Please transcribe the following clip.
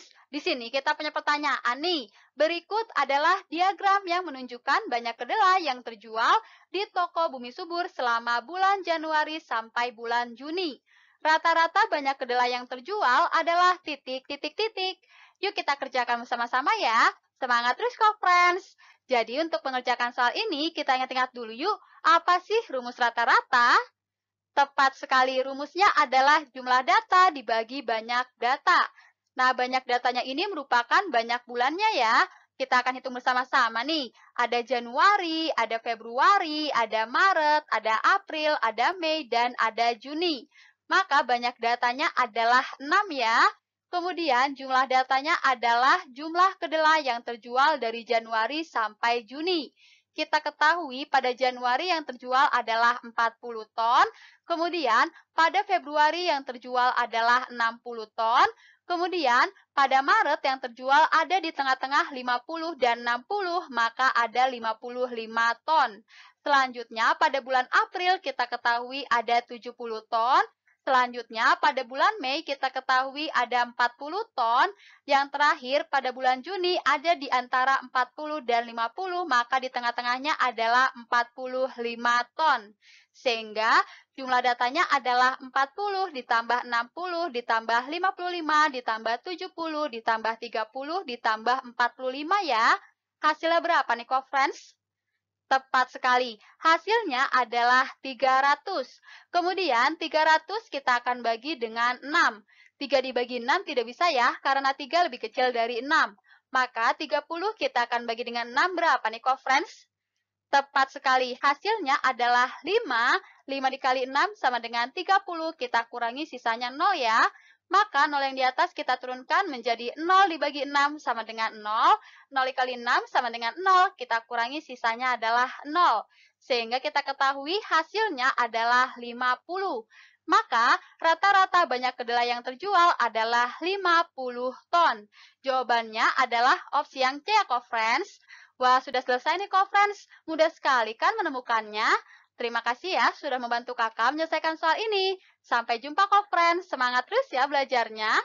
friends, di sini kita punya pertanyaan nih. Berikut adalah diagram yang menunjukkan banyak kedelai yang terjual di toko Bumi Subur selama bulan Januari sampai bulan Juni. Rata-rata banyak kedelai yang terjual adalah titik-titik-titik. Yuk kita kerjakan bersama-sama ya. Semangat terus kok, friends. Jadi untuk mengerjakan soal ini, kita ingat-ingat dulu yuk, apa sih rumus rata-rata? Tepat sekali rumusnya adalah jumlah data dibagi banyak data. Nah, banyak datanya ini merupakan banyak bulannya ya. Kita akan hitung bersama-sama nih. Ada Januari, ada Februari, ada Maret, ada April, ada Mei, dan ada Juni. Maka banyak datanya adalah 6 ya. Kemudian jumlah datanya adalah jumlah kedelai yang terjual dari Januari sampai Juni. Kita ketahui pada Januari yang terjual adalah 40 ton, kemudian pada Februari yang terjual adalah 60 ton, Kemudian, pada Maret yang terjual ada di tengah-tengah 50 dan 60, maka ada 55 ton. Selanjutnya, pada bulan April kita ketahui ada 70 ton, Selanjutnya, pada bulan Mei kita ketahui ada 40 ton. Yang terakhir, pada bulan Juni ada di antara 40 dan 50, maka di tengah-tengahnya adalah 45 ton. Sehingga jumlah datanya adalah 40 ditambah 60 ditambah 55 ditambah 70 ditambah 30 ditambah 45 ya. Hasilnya berapa nih, co friends? Tepat sekali. Hasilnya adalah 300. Kemudian 300 kita akan bagi dengan 6. 3 dibagi 6 tidak bisa ya, karena 3 lebih kecil dari 6. Maka 30 kita akan bagi dengan 6 berapa nih, kok friends? Tepat sekali. Hasilnya adalah 5. 5 dikali 6 sama dengan 30. Kita kurangi sisanya 0 ya. Maka 0 yang di atas kita turunkan menjadi 0 dibagi 6 sama dengan 0. 0 dikali 6 sama dengan 0. Kita kurangi sisanya adalah 0. Sehingga kita ketahui hasilnya adalah 50. Maka rata-rata banyak kedelai yang terjual adalah 50 ton. Jawabannya adalah opsi yang C ya, friends. Wah, sudah selesai nih, friends. Mudah sekali kan menemukannya? Terima kasih ya sudah membantu kakak menyelesaikan soal ini. Sampai jumpa kok friends, semangat terus ya belajarnya.